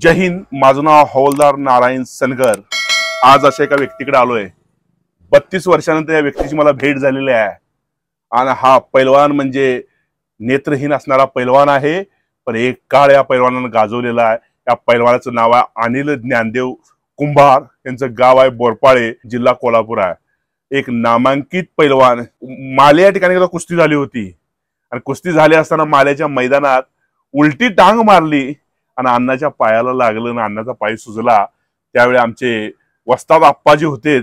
जय हिंद माझं नाव हवलदार नारायण सनगर आज अशा एका व्यक्तीकडे आलोय बत्तीस वर्षानंतर या व्यक्तीची मला भेट झालेली आहे आणि हा पैलवान म्हणजे नेत्रहीन असणारा पैलवान आहे पण एक काळ या पैलवानानं गाजवलेला आहे या पैलवानाचं नाव आहे अनिल ज्ञानदेव कुंभार यांचं गाव आहे बोरपाळे जिल्हा कोल्हापूर आहे एक नामांकित पैलवान माले या ठिकाणी कुस्ती झाली होती आणि कुस्ती झाली असताना माल्याच्या मैदानात उलटी टांग मारली आणि अण्णाच्या पायाला लागलं आणि अण्णाचा पाय सुजला त्यावेळी आमचे वस्ताद आप्पा जे होते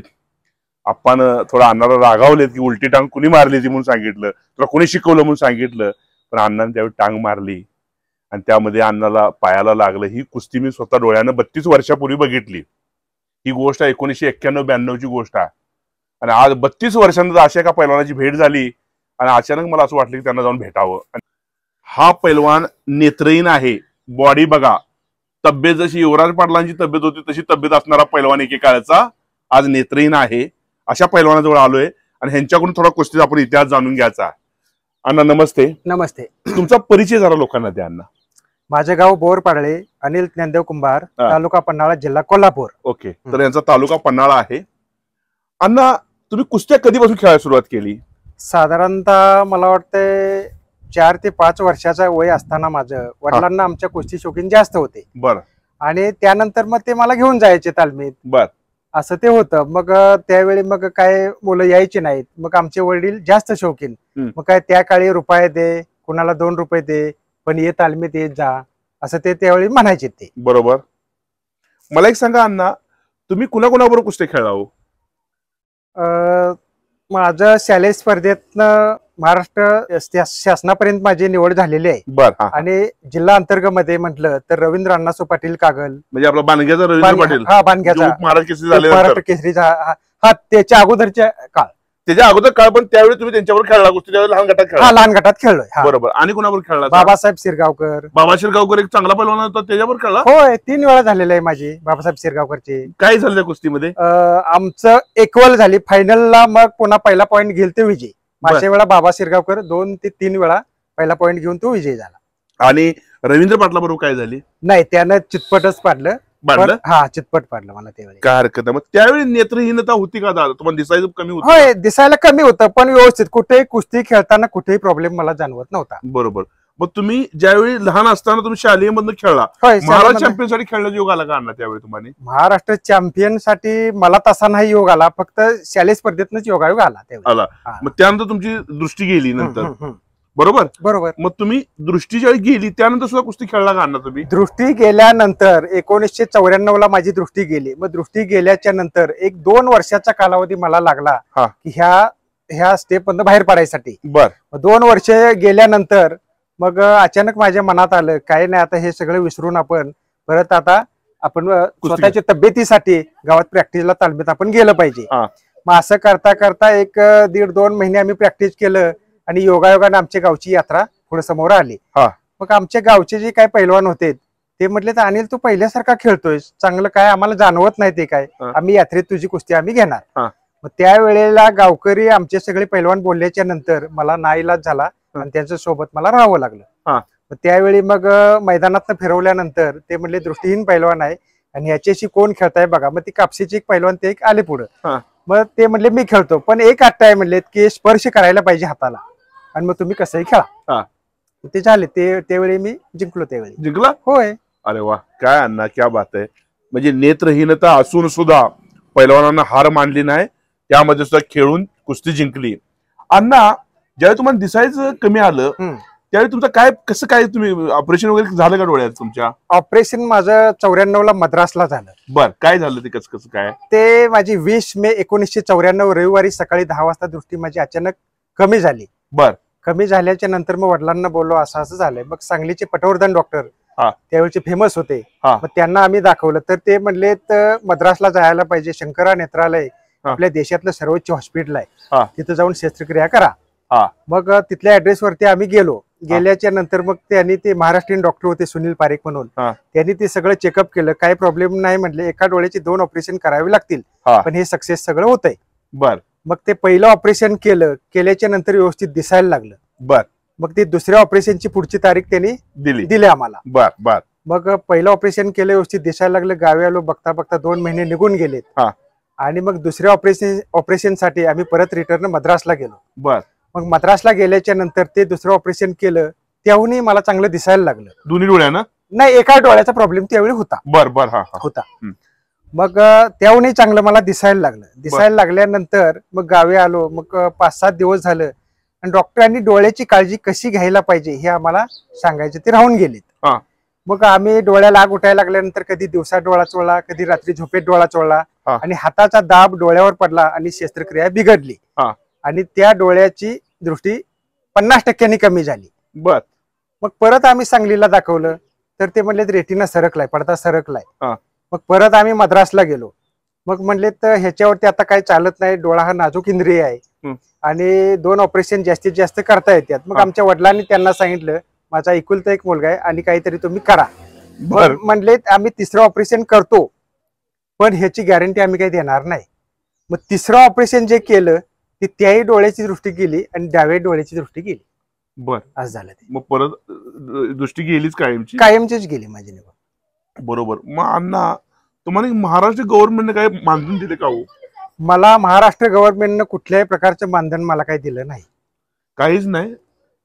आप्पानं थोडं अण्णाला रागावलेत की उलटी टांग कुणी मारली ती म्हणून सांगितलं तुला कोणी शिकवलं म्हणून सांगितलं पण अण्णाने त्यावेळी टांग मारली आणि त्यामध्ये अण्णाला पायाला लागलं ही कुस्ती मी स्वतः डोळ्यानं बत्तीस वर्षापूर्वी बघितली ही गोष्ट एकोणीसशे एक्क्याण्णव ब्याण्णवची गोष्ट आहे आणि आज बत्तीस वर्षानंतर अशा एका पैलवानाची भेट झाली आणि अचानक मला असं वाटलं की त्यांना जाऊन भेटावं हा पैलवान नेत्रहीन आहे बॉडी बघा तब्येत जशी युवराज पाटलांची तब्येत होती तशी तब्येत असणारा पैलवान एकेकाळचा आज नेत्रहीन आहे अशा पैलवानाजवळ आलोय आणि ह्यांच्याकडून थोडा कुस्तीचा आपण इतिहास जाणून घ्यायचा अण्णा नमस्ते नमस्ते तुमचा परिचय झाला लोकांना द्या अण्णा माझे गाव बोर पाडळे अनिल ज्ञानदेव कुंभार तालुका पन्हाळा जिल्हा कोल्हापूर ओके तर यांचा तालुका पन्हाळा आहे अण्णा तुम्ही कुस्त्या कधीपासून खेळायला सुरुवात केली साधारणतः मला वाटतंय चार ते पाच वर्षाचा वय असताना माझं वडिलांना आमच्या कुस्ती शौकीन जास्त होते बर आणि त्यानंतर मग ते मला घेऊन जायचे तालमीत बर असं ते होतं मग त्यावेळी मग काय मुलं यायची नाहीत मग आमचे वडील जास्त शौकीन मग काय त्या काळी रुपये दे कुणाला दोन रुपये दे पण ये तालमीत येत जा असं ते त्यावेळी म्हणायचे ते बरोबर मला एक सांगा अण्णा तुम्ही कुणाकुणाबरोबर कुस्ती खेळला हो माझं शालेय स्पर्धेतनं महाराष्ट्र शासनापर्यंत माझी निवड झालेली आहे बर आणि जिल्हा अंतर्गत मध्ये म्हटलं तर रवींद्र अण्णासो पाटील कागल म्हणजे आपला बानग्याचा रवींद्र पाटील हा बानग्याचा महाराष्ट्र केसरी हा त्याच्या अगोदरच्या काळ त्याच्या अगोदर काळ पण त्यावेळी तुम्ही त्यांच्यावर खेळला गोष्टी लहान गटात खेळला लहान गटात खेळलो बरोबर आणि कोणावर खेळला बाबासाहेब शिरगावकर बाबा शिरगावकर एक चांगला पैलवान होता त्याच्यावर खेळला होय तीन वेळा झालेला आहे माझी बाबासाहेब शिरगावकरची काय झालं कुस्तीमध्ये आमचं एकवल झाली फायनलला मग कोणा पहिला पॉईंट घेल ते विजय वेळा बाबा शिरगावकर दोन ते तीन वेळा पहिला पॉईंट घेऊन तो विजय झाला आणि रवींद्र पाटला बरोबर काय झाली नाही त्यानं चितपटच पाडलं हा चितपट पाडलं मला त्यावेळी काय हरकत मग त्यावेळी नेत्रहीनता होती का दादा तुम्हाला दिसायचं कमी होत दिसायला कमी होतं पण व्यवस्थित कुठेही कुस्ती खेळताना कुठेही प्रॉब्लेम मला जाणवत नव्हता बरोबर मग तुम्ही ज्यावेळी लहान असताना तुम्ही शालेय मधून खेळला महाराष्ट्र चॅम्पियन साठी खेळण्याचा योग आला का त्यावेळी तुम्हाला महाराष्ट्र चॅम्पियन साठी मला तसा नाही योग आला फक्त शालेय स्पर्धेतन योगायोग आला आला मग त्यानंतर तुमची दृष्टी गेली नंतर बरोबर बरोबर मग तुम्ही दृष्टी ज्यावेळी गेली त्यानंतर सुद्धा कुस्ती खेळला का आणला तुम्ही दृष्टी गेल्यानंतर एकोणीसशे चौऱ्याण्णव ला माझी दृष्टी गेली मग दृष्टी गेल्याच्या नंतर एक दोन वर्षाचा कालावधी मला लागला की ह्या ह्या स्टेप बाहेर पडायसाठी बर दोन वर्ष गेल्यानंतर मग अचानक माझ्या मनात आलं काय नाही आता हे सगळं विसरून आपण परत आता आपण स्वतःच्या तब्येतीसाठी गावात प्रॅक्टिसला तालमीत आपण गेलं पाहिजे मग असं करता करता एक दीड दोन महिने आम्ही प्रॅक्टिस केलं आणि योगायोगाने आमच्या गावची यात्रा पुढे समोर आली मग आमच्या गावचे जे काय पैलवान होते ते म्हटले तर अनिल तू पहिल्यासारखा खेळतोय चांगलं काय आम्हाला जाणवत नाही ते काय आम्ही यात्रेत तुझी कुस्ती आम्ही घेणार मग त्यावेळेला गावकरी आमचे सगळे पैलवान बोलल्याच्या नंतर मला नाईलाज झाला आणि त्यांच्या सोबत मला राहावं लागलं त्यावेळी मग मैदानात फिरवल्यानंतर ते म्हणले दृष्टीहीन पैलवान आहे आणि याच्याशी कोण खेळताय बघा मग ती कापशीची एक पैलवान ते एक आले पुढे मग ते म्हणले मी खेळतो पण एक आट्टा आहे म्हणले की स्पर्श करायला पाहिजे हाताला आणि मग तुम्ही कसंही खेळा ते झाले ते त्यावेळी मी जिंकलो त्यावेळी जिंकला होय अरे वा काय अण्णा क्या बात आहे म्हणजे नेत्रहीनता असून सुद्धा पैलवानांना हार मानली नाही त्यामध्ये सुद्धा खेळून कुस्ती जिंकली अण्णा ज्यावेळी तुम्हाला दिसायचं कमी आलं त्यावेळी तुमचं काय कसं काय तुम्ही ऑपरेशन वगैरे झालं का डोळ्यात तुमच्या ऑपरेशन माझं चौऱ्याण्णव ला मद्रासला झालं बरं काय झालं ते कसं कसं काय ते माझी वीस मे एकोणीसशे चौऱ्याण्णव रविवारी सकाळी दहा वाजता दृष्टी माझी अचानक कमी झाली बर कमी झाल्याच्या नंतर मग वडिलांना बोललो असं असं झालंय मग सांगलीचे पटवर्धन डॉक्टर त्यावेळेचे फेमस होते मग त्यांना आम्ही दाखवलं तर ते म्हणले तर मद्रासला जायला पाहिजे शंकरा नेत्रालय आपल्या देशातलं सर्वोच्च हॉस्पिटल आहे तिथं जाऊन शस्त्रक्रिया करा मग तिथल्या ऍड्रेसवरती आम्ही गेलो गेल्याच्या नंतर मग त्यांनी ते महाराष्ट्रीयन डॉक्टर होते सुनील पारेख म्हणून त्यांनी ते सगळं चेकअप केलं काही प्रॉब्लेम नाही म्हटले एका डोळ्याचे दोन ऑपरेशन करावे लागतील पण हे सक्सेस सगळं होत आहे बर मग ते पहिलं ऑपरेशन केलं केल्याच्या नंतर व्यवस्थित दिसायला लागलं बर मग ते दुसऱ्या ऑपरेशनची पुढची तारीख त्यांनी दिली दिली आम्हाला बर बर मग पहिलं ऑपरेशन केलं व्यवस्थित दिसायला लागलं गावी आलो बघता बघता दोन महिने निघून गेलेत आणि मग दुसऱ्या ऑपरेशन ऑपरेशनसाठी आम्ही परत रिटर्न मद्रासला गेलो बर मग मद्रासला गेल्याच्या नंतर ते दुसरं ऑपरेशन केलं त्याहूनही मला चांगलं दिसायला लागलं दोन्ही डोळ्यानं नाही एका डोळ्याचा प्रॉब्लेम त्यावेळी होता बर बर हा होता मग त्याहूनही चांगलं मला दिसायला लागलं दिसायला लागल्यानंतर मग गावी आलो मग पाच सात दिवस झालं आणि डॉक्टरांनी डोळ्याची काळजी कशी घ्यायला पाहिजे हे आम्हाला सांगायचे ते राहून गेलेत मग आम्ही डोळ्याला आग उठायला लागल्यानंतर कधी दिवसा डोळा चोळला कधी रात्री झोपेत डोळा चोळला आणि हाताचा दाब डोळ्यावर पडला आणि शस्त्रक्रिया बिघडली आणि त्या डोळ्याची दृष्टी पन्नास टक्क्यांनी कमी झाली बर मग परत आम्ही सांगलीला दाखवलं तर ते म्हणले रेटिना सरकलाय पडदा सरकलाय मग परत आम्ही मद्रासला गेलो मग म्हणले तर ह्याच्यावरती आता काही चालत नाही डोळा हा नाजूक इंद्रिय आहे आणि दोन ऑपरेशन जास्तीत जास्त करता येतात मग आमच्या वडिलांनी त्यांना सांगितलं माझा एकुलता एक मुलगा आहे आणि काहीतरी तुम्ही करा म्हणले आम्ही तिसरं ऑपरेशन करतो पण ह्याची गॅरंटी आम्ही काही देणार नाही मग तिसरं ऑपरेशन जे केलं ती त्याही डोळ्याची दृष्टी केली आणि डाव्या डोळ्याची दृष्टी केली बर असं झालं ते मग परत दृष्टी गेलीच कायमची कायमचीच गेली माझी निवड बरोबर मग अण्णा तुम्हाला महाराष्ट्र गव्हर्नमेंटने काय मानधन दिले का हो मला महाराष्ट्र गव्हर्नमेंटनं कुठल्याही प्रकारचं मानधन मला काही दिलं नाही काहीच नाही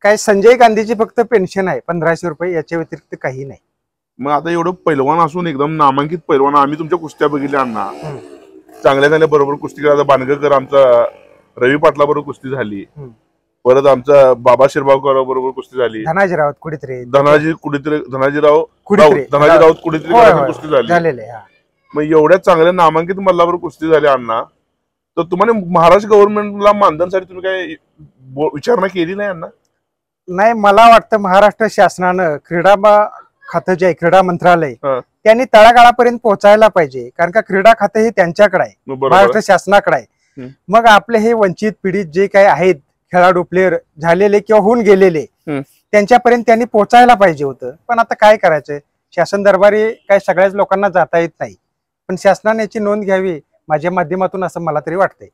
काय संजय गांधीची फक्त पेन्शन आहे पंधराशे रुपये याच्या व्यतिरिक्त काही नाही मग आता एवढं पैलवान असून एकदम नामांकित पैलवान आम्ही तुमच्या कुस्त्या बघितल्या अण्णा चांगल्या चांगल्या बरोबर कुस्ती करायचा बांधकर आमचा रवी पाटला बरोबर कुस्ती झाली परत आमचा बाबा शिरभावकर बरोबर कुस्ती झाली धनाजी राऊत कुठेतरी धनाजी कुठेतरी धनाजीराव धनाजी राऊत कुठेतरी कुस्ती झाली मग एवढ्या चांगल्या नामांकित मल्लावर कुस्ती झाली अण्णा तर तुम्हाला महाराष्ट्र गव्हर्नमेंटला मानधनसाठी तुम्ही काय विचारणा केली नाही अण्णा नाही मला वाटतं महाराष्ट्र शासनानं क्रीडा खातं जे आहे क्रीडा मंत्रालय त्यांनी तळागाळापर्यंत पोहोचायला पाहिजे कारण का क्रीडा खातं हे त्यांच्याकडे आहे महाराष्ट्र शासनाकडे आहे मग आपले हे वंचित पीडित जे काही आहेत खेळाडू प्लेअर झालेले किंवा होऊन गेलेले त्यांच्यापर्यंत त्यांनी पोहोचायला पाहिजे होतं पण आता काय करायचंय शासन दरबारी काय सगळ्याच लोकांना जाता येत नाही पण शासनाने याची नोंद घ्यावी माझ्या माध्यमातून असं मला तरी वाटतंय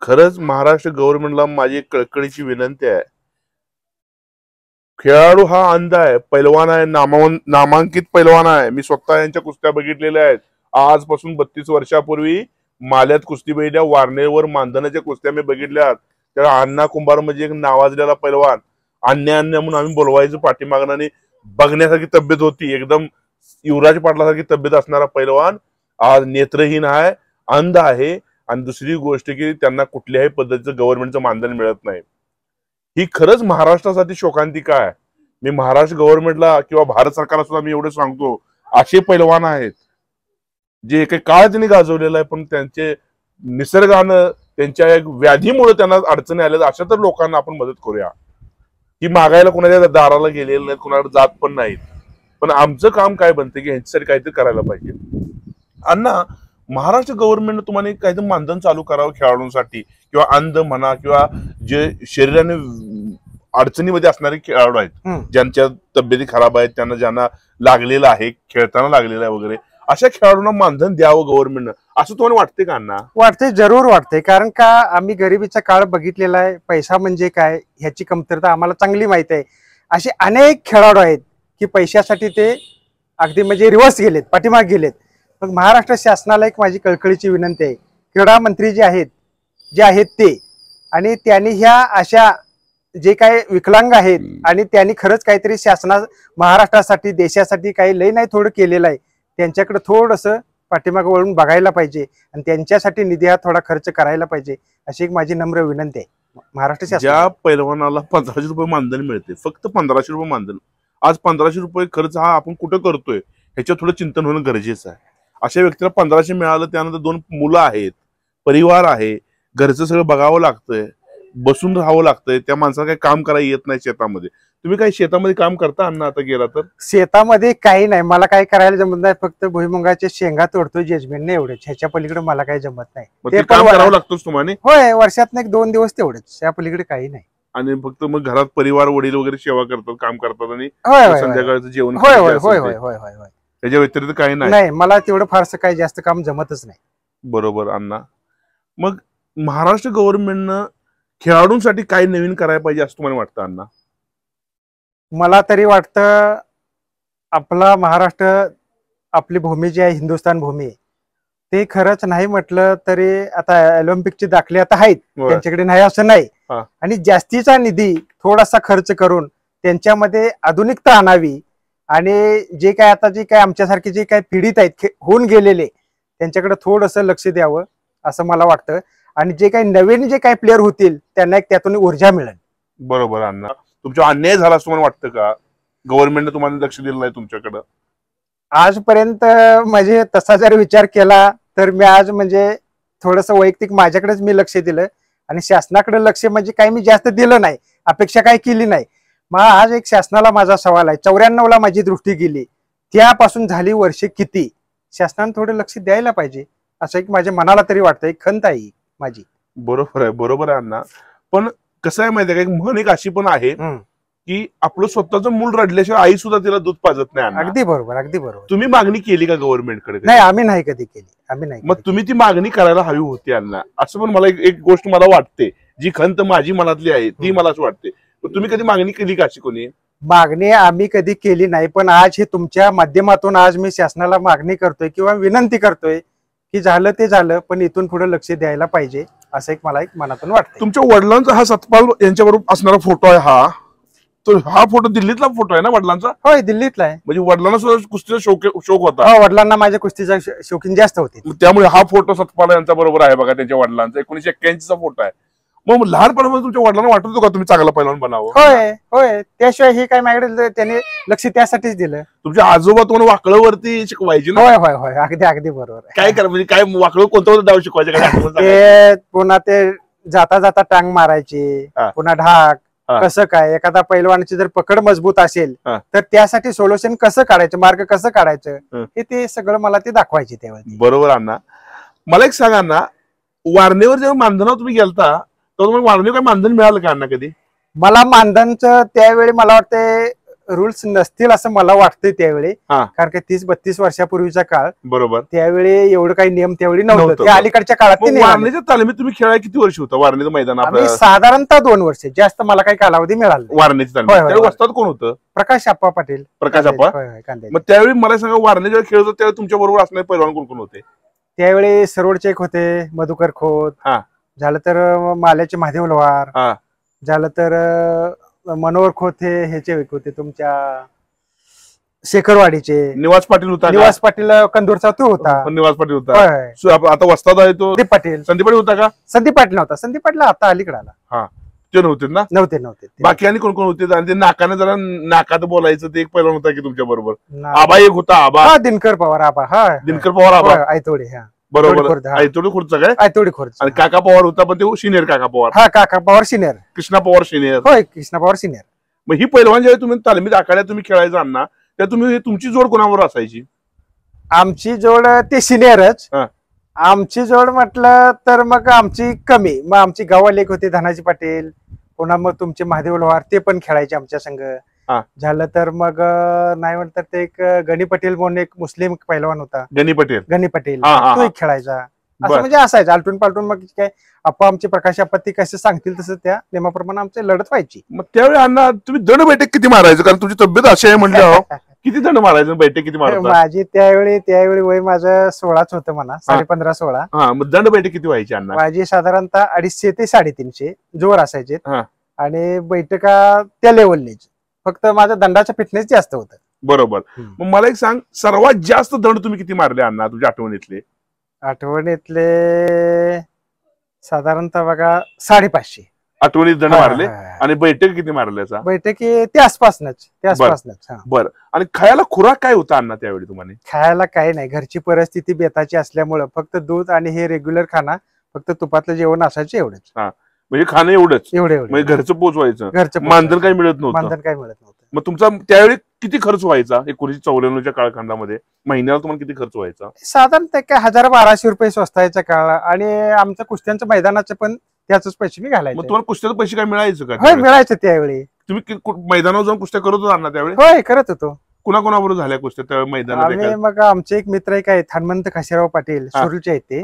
खरंच महाराष्ट्र गव्हर्नमेंटला माझी कळकळीची विनंती आहे खेळाडू हा अंध आहे पैलवान आहे नामांकित पैलवान आहे मी स्वतः यांच्या कुस्त्या बघितलेल्या आहेत आजपासून बत्तीस वर्षापूर्वी माल्यात कुस्ती बघितल्या वारणेवर मानधनाच्या कुस्त्या मी बघितल्यात त्याला अण्णा कुंभार म्हणजे एक नावाजलेला पैलवान अन्य अन्य म्हणून आम्ही बोलवायचं पाठीमागणं आणि बघण्यासारखी तब्येत होती एकदम युवराज पाटलासारखी तब्येत असणारा पैलवान आज नेत्रहीन आहे अंध आहे आणि दुसरी गोष्ट की त्यांना कुठल्याही पद्धतीचं गव्हर्नमेंटचं मानधन मिळत नाही ही खरंच महाराष्ट्रासाठी शोकांतिका आहे मी महाराष्ट्र गव्हर्नमेंटला किंवा भारत सरकारला सुद्धा मी एवढं सांगतो असे पैलवान आहेत जे काही काळ त्यांनी गाजवलेलं आहे पण त्यांचे निसर्गानं त्यांच्या एक व्याधीमुळे त्यांना अडचणी आल्या अशा तर लोकांना आपण मदत करूया की मागायला कोणाच्या दाराला गेलेलं नाही कोणाकडे जात पण नाहीत पण आमचं काम काय बनतं की ह्यांच्यासाठी काहीतरी करायला पाहिजे अण्णा महाराष्ट्र गव्हर्नमेंटनं तुम्हाला काहीतरी मानधन चालू करावं खेळाडूंसाठी किंवा अंध म्हणा किंवा जे शरीराने अडचणीमध्ये असणारे खेळाडू आहेत ज्यांच्या तब्येती खराब आहेत त्यांना ज्यांना लागलेलं आहे खेळताना लागलेलं आहे वगैरे अशा खेळाडूंना मानधन द्यावं गव्हर्नमेंटनं असं तुम्हाला वाटते का अण्णा वाटते जरूर वाटते कारण का आम्ही गरिबीचा काळ बघितलेला आहे पैसा म्हणजे काय ह्याची कमतरता आम्हाला चांगली माहिती आहे असे अनेक खेळाडू आहेत की पैशासाठी ते अगदी म्हणजे रिव्हर्स गेलेत पाठीमाग गेलेत मग महाराष्ट्र शासनाला एक माझी कळकळीची विनंती आहे क्रीडा मंत्री जे आहेत जे आहेत ते आणि त्यांनी ह्या अशा जे काही विकलांग आहेत आणि त्यांनी खरंच काहीतरी शासना महाराष्ट्रासाठी देशासाठी काही लय नाही थोडं केलेलं आहे त्यांच्याकडे थोडस पाठीमागं वळून बघायला पाहिजे आणि त्यांच्यासाठी निधी हा थोडा खर्च करायला पाहिजे अशी एक माझी नम्र विनंती आहे महाराष्ट्र ज्या पैलवानाला पंधराशे रुपये मानधन मिळते फक्त पंधराशे रुपये मानधन आज पंधराशे रुपये खर्च हा आपण कुठं करतोय ह्याच्यावर थोडं चिंतन होणं गरजेचं आहे अशा व्यक्तीला पंधराशे मिळालं त्यानंतर दोन मुलं आहेत परिवार आहे घरचं सगळं बघावं लागतंय बसून राहावं लागतंय त्या माणसाला काही काम करायला येत नाही शेतामध्ये तुम्ही काही शेतामध्ये काम करता अण्णा आता गेला तर शेतामध्ये काही नाही मला काही करायला जमत नाही फक्त भुईमुगाच्या शेंगा तोडतो जजमेंट एवढेच ह्याच्या पलीकडे मला काही जमत नाही ते काम करावं लागतो तुम्हाला होय वर्षात एक दोन दिवस तेवढेच त्या पलीकडे काही नाही आणि फक्त मग घरात परिवार वडील वगैरे सेवा करतात काम करतात आणि संध्याकाळचं जेवण होय होय होय होय त्याच्या होय व्यतिरिक्त काही नाही मला तेवढं फारसं काही जास्त काम जमतच नाही बरोबर अण्णा मग महाराष्ट्र गव्हर्नमेंटनं खेळाडूंसाठी काय नवीन करायला पाहिजे असं तुम्हाला वाटतं अण्णा मला तरी वाटतं आपला महाराष्ट्र आपली भूमी जी आहे हिंदुस्थान भूमी ते खरंच नाही म्हटलं तरी आता ऑलिम्पिकचे दाखले आता आहेत त्यांच्याकडे नाही असं नाही आणि जास्तीचा निधी थोडासा खर्च करून त्यांच्यामध्ये आधुनिकता आणावी आणि जे काय आता जे काय आमच्यासारखे जे काय पीडित आहेत होऊन गेलेले त्यांच्याकडे थोडस लक्ष द्यावं असं मला वाटतं आणि जे काही नवीन जे काही प्लेअर होतील त्यांना एक त्यातून ऊर्जा मिळेल बरोबर अण्णा तुमच्या अन्याय झाला असं तुम्हाला वाटतं का गव्हर्नमेंटने तुम्हाला लक्ष दिलं नाही तुमच्याकडं आजपर्यंत म्हणजे तसा जर विचार केला तर मी आज म्हणजे थोडस वैयक्तिक माझ्याकडेच मी लक्ष दिलं आणि शासनाकडे लक्ष म्हणजे काही मी जास्त दिलं नाही अपेक्षा काही केली नाही मग आज एक शासनाला माझा सवाल आहे चौऱ्याण्णव ला माझी दृष्टी गेली त्यापासून झाली वर्षे किती शासनाने थोडं लक्ष द्यायला पाहिजे असं एक माझ्या मनाला तरी वाटतं खंत आहे माझी बरोबर आहे बरोबर आहे अण्णा पण कसं आहे माहितीये का एक म्हण एक अशी पण आहे की आपलं स्वतःचं मूल रडल्याशिवाय आई सुद्धा तिला दूध पाजत नाही अगदी बरोबर अगदी बरोबर तुम्ही मागणी केली का गव्हर्नमेंट कडे नाही आम्ही नाही कधी केली आम्ही नाही मग तुम्ही ती मागणी करायला हवी होती अण्णा असं पण मला एक गोष्ट मला वाटते जी खंत माझी मनातली आहे ती मला असं वाटते तुम्ही कधी मागणी केली का अशी कोणी मागणी आम्ही कधी केली नाही पण आज हे तुमच्या माध्यमातून आज मी शासनाला मागणी करतोय किंवा विनंती करतोय की झालं ते झालं पण इथून पुढे लक्ष द्यायला पाहिजे असं एक मला एक मनातून वाटतं तुमच्या वडिलांचा हा सतपाल यांच्याबरोबर असणारा फोटो आहे हा तो हा फोटो दिल्लीतला फोटो आहे ना वडिलांचा होय दिल्लीतला आहे म्हणजे वडिलांना सुद्धा कुस्तीचा शौक शौक होता हो, वडिलांना माझ्या कुस्तीचा शौकीन जास्त होती त्यामुळे हा फोटो सतपाल यांच्या बरोबर आहे बघा त्यांच्या वडिलांचा एकोणीशे एक्क्याऐंशीचा फोटो आहे मग लहानपणामध्ये तुमच्या वडिलांना वाटत होतं का तुम्ही चांगला पैलवान बनाव होय होय त्याशिवाय हे काय माझ्याकडे त्याने लक्ष त्यासाठीच दिलं तुमच्या आजोबा तुम्हाला वरती शिकवायची होय होय होय अगदी अगदी बरोबर काय करा म्हणजे काय वाकळ कोणतं डाव शिकवायचं काय ते पुन्हा ते जाता जाता टांग मारायची पुन्हा ढाक कसं काय एखादा पैलवानाची जर पकड मजबूत असेल तर त्यासाठी सोल्युशन कसं काढायचं मार्ग कसं काढायचं हे ते सगळं मला ते दाखवायचे तेव्हा बरोबर अण्णा मला एक सांगा ना वारणेवर जेव्हा मानधना तुम्ही गेलता तो तुम्हाला काय मानधन मिळालं का कधी मला मानधनचं त्यावेळी मला वाटतंय रुल्स नसतील असं मला वाटतंय त्यावेळी कारण की तीस बत्तीस वर्षापूर्वीचा काळ बरोबर त्यावेळी एवढं काही नियम त्यावेळी नव्हतं अलीकडच्या काळात ते तुम्ही खेळायला किती वर्ष होता वारणीचं मैदान साधारणतः दोन वर्ष जास्त मला काही कालावधी मिळाला वारणीची तालमी वस्तात कोण होतं प्रकाश आप्पा पाटील प्रकाश आप्पा मग त्यावेळी मला सांगा वारणे जेव्हा खेळत तेव्हा त्यावेळी तुमच्या बरोबर असणारे पैलवान कोण कोण होते त्यावेळी सरोडचे चेक होते मधुकर खोत झालं तर माल्याचे महादेव लवार झालं तर मनोहर खोथे ह्याचे होते तुमच्या शेखरवाडीचे निवास पाटील होता निवास पाटील कंदूरचा तो होता निवास पाटील होता आता वस्ताद आहे तो संदीप पाटील संदीप पाटील होता का संदीप पाटील नव्हता संदीप पाटील आता अलीकडे आला ते नव्हते ना नव्हते नव्हते बाकी आणि कोण कोण होते आणि ते नाकाने जरा नाकात बोलायचं ते एक पहिला होता की तुमच्या बरोबर आबा एक होता आबा दिनकर पवार आबा हा दिनकर पवार आबा आयतोडे हा बरोबर आयतोडी खुर्च काय आयतोडी खुर्च आणि काका पवार होता पण ते सिनियर काका पवार हा काका पवार सिनियर कृष्णा पवार सिनियर होय कृष्णा पवार सिनियर मग ही पहिलवान ज्यावेळी तुम्ही तालमीत आखाड्यात तुम्ही खेळायचा ना त्या तुम्ही तुमची जोड कोणावर असायची आमची जोड ते सिनियरच आमची जोड म्हटलं तर मग आमची कमी मग आमची गावाले होते धनाजी पाटील पुन्हा मग तुमचे महादेव लोहार ते पण खेळायचे आमच्या संघ झालं तर मग नाही म्हणतात ते एक गणी पटेल म्हणून एक मुस्लिम पैलवान होता गणी पटेल गणी पटेल तो एक खेळायचा असं म्हणजे असायचं आलटून पालटून मग काय आप आमची प्रकाश आपत्ती कसे सांगतील तसं त्या नेमाप्रमाणे आमचे लढत व्हायची मग त्यावेळी अण्णा तुम्ही दंड बैठक किती मारायचं कारण तुमची तब्येत अशी आहे म्हणलं किती दंड मारायचं बैठक किती मारायचं माझी त्यावेळी त्यावेळी वय माझं सोळाच होतं म्हणा साडे पंधरा सोळा दंड बैठक किती व्हायची अण्णा माझी साधारणतः अडीचशे ते साडेतीनशे जोर असायचे आणि बैठका त्या लेवलनेच फक्त माझ्या दंडाच्या फिटनेस जास्त होत बरोबर मग मला एक सांग सर्वात जास्त दंड तुम्ही किती मारले अण्णा तुझ्या आठवणीतले आठवणीतले साधारणतः बघा साडेपाचशे आठवणीत दंड मारले आणि बैठक किती मारल्याचा बैठकी ते आसपासनच त्या बरं आणि खायला खुराक काय होता अण्णा त्यावेळी तुम्हाला खायला काही नाही घरची परिस्थिती बेताची असल्यामुळे फक्त दूध आणि हे रेग्युलर खाना फक्त तुपातलं जेवण असायचं एवढंच म्हणजे खाणं एवढंच एवढे म्हणजे घरचं पोचवायचं घरचं मानधन काही मिळत नव्हतं मानधन काही मिळत नव्हतं मग तुमचा त्यावेळी किती खर्च व्हायचा एकोणीशे चौऱ्याण्णवच्या काळखंडामध्ये महिन्याला तुम्हाला किती खर्च व्हायचा साधारणतः काय हजार बाराशे रुपये स्वस्ताच्या काळाला आणि आमच्या कुस्त्यांचं मैदानाचे पण त्याच पैसे मी मग घालायचे तुम्हाला कुस्त्याचे पैसे काय मिळायचं का मिळायचं त्यावेळी तुम्ही मैदानावर जाऊन कुस्त्या करत होता ना त्यावेळी होय करत होतो कुणाकुणाबरोबर झाल्या कुस्त्या त्या मैदानात मग आमचे एक मित्र एक आहेत थानमंत खाशीराव पाटील सुरूचे आहेत ते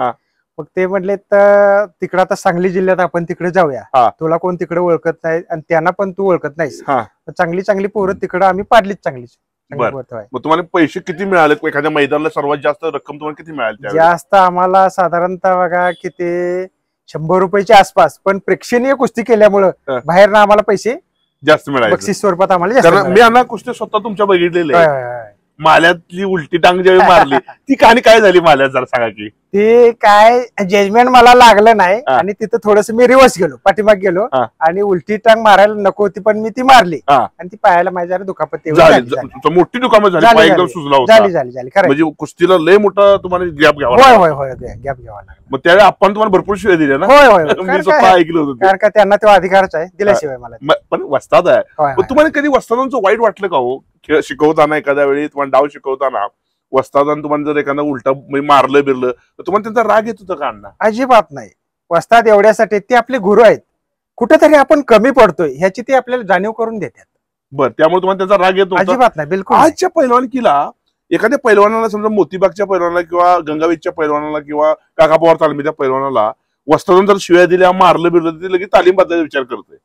मग ते म्हटले तर तिकडे आता सांगली जिल्ह्यात आपण तिकडे जाऊया तुला कोण तिकडे ओळखत नाही आणि त्यांना पण तू ओळखत नाहीस चांगली चांगली पोरं तिकडे आम्ही पाडलीच चांगली तुम्हाला पैसे किती मिळाले एखाद्या मैदानाला सर्वात जास्त रक्कम तुम्हाला किती मिळाली जास्त आम्हाला साधारणतः बघा किती शंभर रुपयाच्या आसपास पण प्रेक्षणीय कुस्ती केल्यामुळं बाहेर आम्हाला पैसे जास्त मिळाले बक्षीस स्वरूपात आम्हाला मी कुस्ती स्वतः तुमच्या बघितलेले माल्यातली उलटी टांग ज्यावेळी मारली ती कहाणी काय झाली माल्यात जरा सांगा की ते काय जजमेंट मला लागलं नाही आणि तिथं थोडस मी रिवर्स गेलो पाठीमाग गेलो आणि उलटी टांग मारायला नको होती पण मी ती मारली आणि ती पायाला माझ्या जरा दुखापत झाली, मोठी दुखापत झाली एकदम म्हणजे कुस्तीला लय मोठा तुम्हाला गॅप घ्यावा होय होय गॅप घ्यावा मग त्यावेळी आपण तुम्हाला भरपूर शिवाय दिल्या ना होय मी ऐकलं होतं कारण का त्यांना तेव्हा अधिकारच आहे दिल्याशिवाय मला पण वस्ताद आहे तुम्हाला कधी वस्तादांचं वाईट वाटलं का हो खेळ शिकवताना एखाद्या वेळी तुम्हाला डाव शिकवताना वस्तादान तुम्हाला जर एखादा उलट म्हणजे मारलं बिरलं तर तुम्हाला त्यांचा राग येत होता का अण्णा अजिबात नाही वस्ताद एवढ्यासाठी ते आपले गुरु आहेत कुठेतरी आपण कमी पडतोय ह्याची ते आपल्याला जाणीव करून देतात बरं त्यामुळे तुम्हाला त्यांचा राग येतो अजिबात नाही बिलकुल आजच्या आजच्या किला एखाद्या पैलवानाला समजा मोतीबागच्या पैलवानाला किंवा गंगावीरच्या पैलवानाला किंवा काकापवार तालमीच्या पैलवानाला वस्तादान जर शिव्या दिल्या मारलं बिरलं तर लगेच तालीम बद्दल विचार करतोय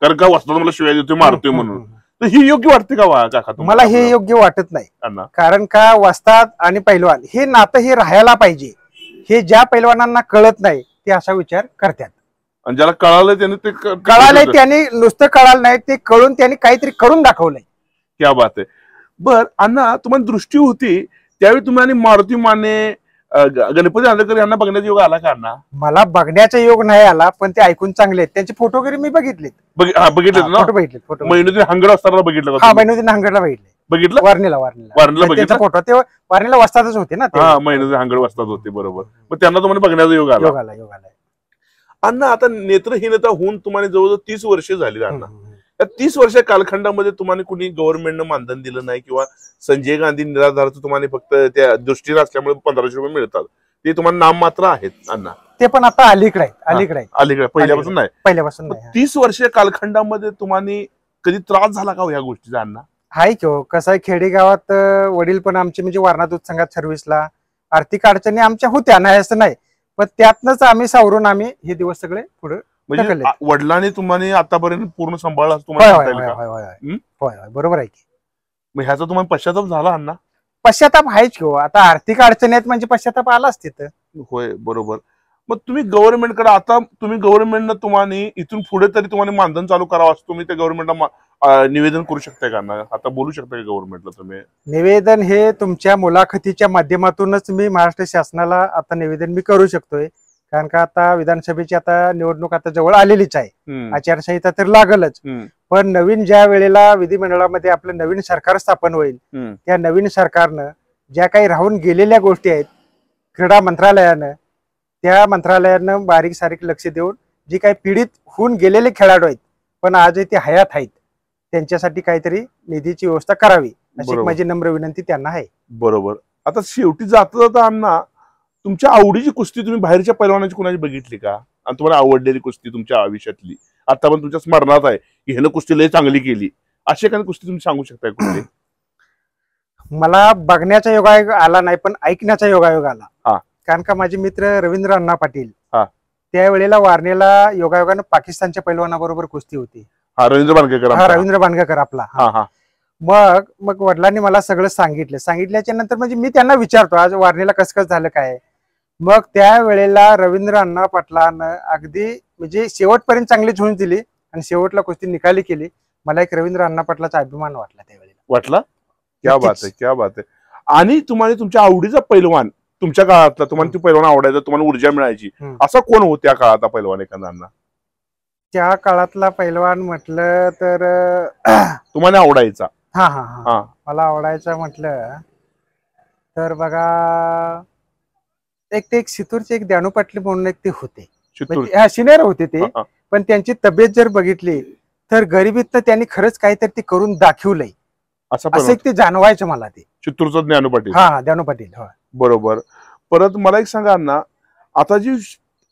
कारण का वस्तादून मला शिव्या देतोय मारतोय म्हणून तर ही योग्य वाटते का मला तुम्हाला? हे योग्य वाटत नाही कारण का वस्ताद आणि पैलवान हे नातं हे राहायला पाहिजे हे ज्या पैलवानांना कळत नाही ते असा विचार करतात आणि ज्याला कळालं त्याने ते कळालंय त्याने नुसतं कळालं नाही ते कळून त्यांनी काहीतरी करून दाखवलंय क्या बात आहे बर अण्णा तुम्हाला दृष्टी होती त्यावेळी तुम्ही मारुती माने गणपती आंदेकर यांना बघण्याचा योग आला का ना मला बघण्याचा योग नाही आला पण ते ऐकून चांगले आहेत त्यांचे फोटो वगैरे मी बघितले बघितलेत फोटो बघितले फोटो महिनुद्दीन हंगड असताना बघितलं हा महिनुद्दीन हंगडला बघितले बघितलं वारणीला वारणीला वारणीला बघितलं फोटो ते वारणीला वस्तातच होते ना हा महिनुद्दीन हंगड वस्तात होते बरोबर मग त्यांना तुम्हाला बघण्याचा योग आला योग आला योग आला अण्णा आता नेत्रहीनता होऊन तुम्हाला जवळजवळ तीस वर्ष झाली अण्णा तीस वर्ष कालखंडामध्ये तुम्हाला कुणी गव्हर्नमेंटनं मानधन दिलं नाही किंवा संजय गांधी निराधारचं तुम्हाला फक्त त्या दृष्टीला असल्यामुळे पंधराशे रुपये मिळतात ते तुम्हाला नाम मात्र आहेत अण्णा ते पण आता अलीकडे अलीकडे अलीकडे पहिल्यापासून नाही पहिल्यापासून तीस वर्ष कालखंडामध्ये तुम्हाला कधी त्रास झाला का हो या गोष्टीचा अण्णा हाय किंवा हो. कसं आहे खेडेगावात वडील पण आमचे म्हणजे वारणा संघात सर्व्हिसला आर्थिक अडचणी आमच्या होत्या नाही असं नाही पण त्यातनच आम्ही सावरून आम्ही हे दिवस सगळे पुढे म्हणजे वडिलांनी तुम्हाला आतापर्यंत पूर्ण सांभाळला बरोबर आहे की मग ह्याचा तुम्हाला पश्चाताप झाला अण्णा पश्चाताप आहेच किंवा हो. आता आर्थिक अडचणी आहेत म्हणजे पश्चाताप आलाच तिथं होय बरोबर मग तुम्ही गव्हर्नमेंट कडे आता तुम्ही गव्हर्नमेंटनं तुम्हाला इथून पुढे तरी तुम्हाला मानधन चालू करावं असं तुम्ही त्या गव्हर्नमेंटला निवेदन करू शकता का ना आता बोलू शकता का गव्हर्नमेंटला तुम्ही निवेदन हे तुमच्या मुलाखतीच्या माध्यमातूनच मी महाराष्ट्र शासनाला आता निवेदन मी करू शकतोय कारण का आता विधानसभेची आता निवडणूक आता जवळ आलेलीच आहे आचारसंहिता तर लागलच पण नवीन ज्या वेळेला विधिमंडळामध्ये आपलं नवीन सरकार स्थापन होईल त्या नवीन सरकारनं ज्या काही राहून गेलेल्या गोष्टी आहेत क्रीडा मंत्रालयानं त्या मंत्रालयानं बारीक सारीक लक्ष देऊन जी काही पीडित होऊन गेलेले खेळाडू आहेत पण आजही ते हयात आहेत त्यांच्यासाठी काहीतरी निधीची व्यवस्था करावी अशी माझी नम्र विनंती त्यांना आहे बरोबर आता शेवटी जाता जाता आम्हाला तुमच्या आवडीची कुस्ती तुम्ही बाहेरच्या पैलवानाची कुणाची बघितली का आणि तुम्हाला आवडलेली कुस्ती तुमच्या आयुष्यातली आता पण तुमच्या स्मरणात आहे की ह्यानं कुस्ती लय चांगली केली अशी एखादी कुस्ती तुम्ही सांगू शकताय कुस्ती मला बघण्याचा योगायोग आला नाही पण ऐकण्याचा योगायोग आला कारण का माझे मित्र रवींद्र अण्णा पाटील त्यावेळेला वारणेला योगायोगानं पाकिस्तानच्या पैलवानाबरोबर कुस्ती होती हा रवींद्र बांधकर हा रवींद्र बांधकर आपला मग मग वडिलांनी मला सगळं सांगितलं सांगितल्याच्या नंतर म्हणजे मी त्यांना विचारतो आज वारनेला कसं कसं झालं काय मग त्या वेळेला रवींद्र अण्णा पाटलानं अगदी म्हणजे शेवटपर्यंत चांगली झुंज दिली आणि शेवटला कुस्ती निकाली केली मला एक रवींद्र अण्णा पाटलाचा अभिमान वाटला त्यावेळेला वाटला क्या बात आहे क्या बात आहे आणि तुम्हाला तुमच्या आवडीचा पैलवान तुमच्या काळातला तुम्हाला ती पैलवान आवडायचा तुम्हाला ऊर्जा मिळायची असं असा कोण हो त्या काळातला पैलवान एखादा त्या काळातला पैलवान म्हटलं तर तुम्हाला आवडायचा हा हा हा हा मला आवडायचं म्हटलं तर बघा एक ते एक सितूरचे एक दानू पाटील म्हणून एक ते होते म्हणजे हा शिनेर होते ते पण त्यांची तब्येत जर बघितली तर गरिबीत तर त्यांनी खरंच काहीतरी ते करून दाखवलंय असं एक ते जाणवायचं मला ते चित्तूरचा ज्ञानू पाटील हा ज्ञानू पाटील हो. बरोबर परत मला एक सांगा ना आता जी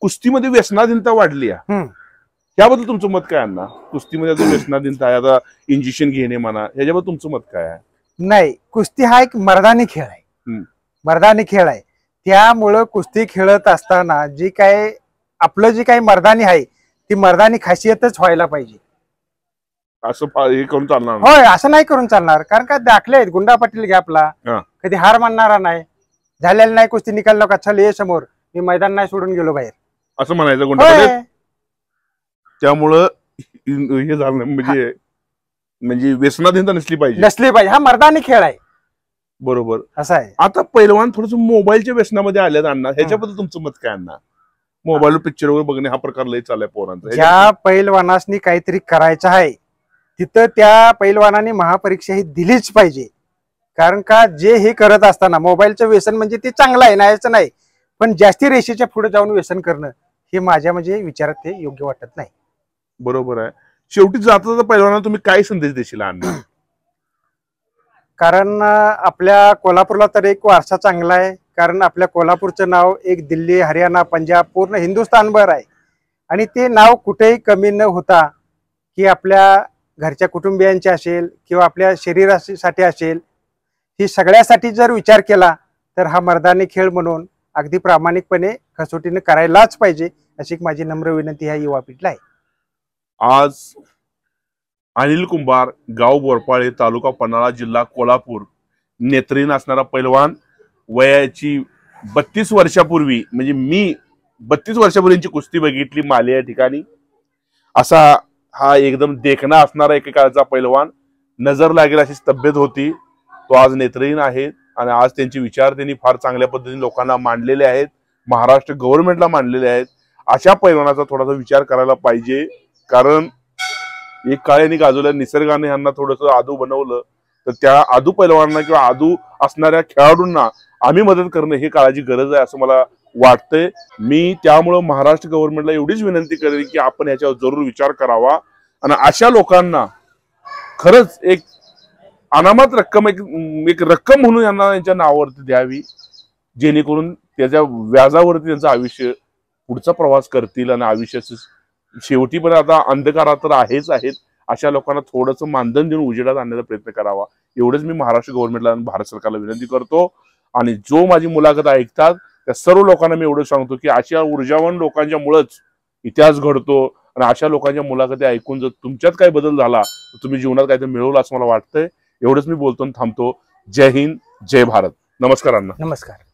कुस्तीमध्ये व्यसनाधीनता वाढली आहे त्याबद्दल तुमचं मत काय अण्णा कुस्तीमध्ये व्यसनाधीनता आहे आता इंजेक्शन घेणे म्हणा याच्याबद्दल तुमचं मत काय आहे नाही कुस्ती हा एक मर्दानी खेळ आहे मर्दानी खेळ आहे त्यामुळं कुस्ती खेळत असताना जी काय आपलं जी काही मर्दानी आहे ती मर्दानी खासियतच व्हायला पाहिजे असं हे करून चालणार होय असं नाही करून चालणार कारण का दाखले आहेत गुंडा पाटील गॅपला आपला कधी हार मानणारा नाही झालेला नाही कुस्ती निकाल का चल ये समोर मी मैदान नाही सोडून गेलो बाहेर असं म्हणायचं गुंडा त्यामुळं हे झालं म्हणजे म्हणजे व्यसनाधीनता नसली पाहिजे नसली पाहिजे हा मर्दानी खेळ आहे बरोबर असं आहे आता पैलवान थोडस मोबाईलच्या व्यसनामध्ये आल्यात अण्णा ह्याच्याबद्दल तुमचं मत काय अण्णा मोबाईल पिक्चर वगैरे बघणे हा प्रकार लय चाललाय पोरांचा ज्या पैलवानासनी काहीतरी करायचं आहे तिथं त्या पैलवानाने महापरीक्षा ही दिलीच पाहिजे कारण का जे हे करत असताना मोबाईलचं व्यसन म्हणजे ते चांगलं आहे नाहीच नाही पण जास्ती रेषेच्या पुढे जाऊन व्यसन करणं हे माझ्या म्हणजे विचारात ते योग्य वाटत नाही बरोबर आहे शेवटी जाता जाता पैलवाना तुम्ही काय संदेश देशील अण्णा कारण आपल्या कोल्हापूरला तर एक वारसा चांगला आहे कारण आपल्या कोल्हापूरचं नाव एक दिल्ली हरियाणा पंजाब पूर्ण हिंदुस्थानभर आहे आणि ते नाव कुठेही कमी न होता की आपल्या घरच्या कुटुंबियांचे असेल किंवा आपल्या शरीरासाठी असेल ही सगळ्यासाठी जर विचार केला तर हा मर्दानी खेळ म्हणून अगदी प्रामाणिकपणे खसोटीने करायलाच पाहिजे अशी माझी नम्र विनंती ह्या युवा आहे आज अनिल कुंभार गाव बोरपाळे तालुका पन्हाळा जिल्हा कोल्हापूर नेत्रहीन असणारा पैलवान वयाची बत्तीस वर्षापूर्वी म्हणजे मी बत्तीस वर्षापूर्वीची कुस्ती बघितली माले या ठिकाणी असा हा एकदम देखणा असणारा एकेकाळचा पैलवान नजर लागेल अशी तब्येत होती तो आज नेत्रहीन आहे आणि आज त्यांचे विचार त्यांनी फार चांगल्या पद्धतीने लोकांना मांडलेले आहेत महाराष्ट्र गव्हर्नमेंटला मांडलेले आहेत अशा पैलवानाचा थोडासा विचार करायला पाहिजे कारण एक काळ्याने गाजवल्या निसर्गाने यांना थोडंसं आदू बनवलं तर त्या आदू पैलवानांना किंवा आदू असणाऱ्या खेळाडूंना आम्ही मदत करणं हे काळाची गरज आहे असं मला वाटतंय मी त्यामुळं महाराष्ट्र गव्हर्नमेंटला एवढीच विनंती करेन की आपण याच्यावर जरूर विचार करावा आणि अशा लोकांना खरंच एक अनामत रक्कम एक एक रक्कम म्हणून यांना यांच्या नावावरती द्यावी जेणेकरून त्याच्या व्याजावरती त्यांचं आयुष्य पुढचा प्रवास करतील आणि आयुष्याचं शेवटी पण आता अंधकारात तर आहेच आहेत अशा लोकांना थोडंसं मानधन देऊन उजेडात आणण्याचा प्रयत्न करावा एवढंच मी महाराष्ट्र गव्हर्नमेंटला आणि भारत सरकारला विनंती करतो आणि जो माझी मुलाखत ऐकतात त्या सर्व लोकांना मी एवढं सांगतो की अशा ऊर्जावान लोकांच्या मुळेच इतिहास घडतो आणि अशा लोकांच्या मुलाखती ऐकून जर तुमच्यात काही बदल झाला तर तुम्ही जीवनात काहीतरी मिळवलं असं मला वाटतंय एवढंच मी बोलतो थांबतो जय हिंद जय भारत नमस्कार नमस्कार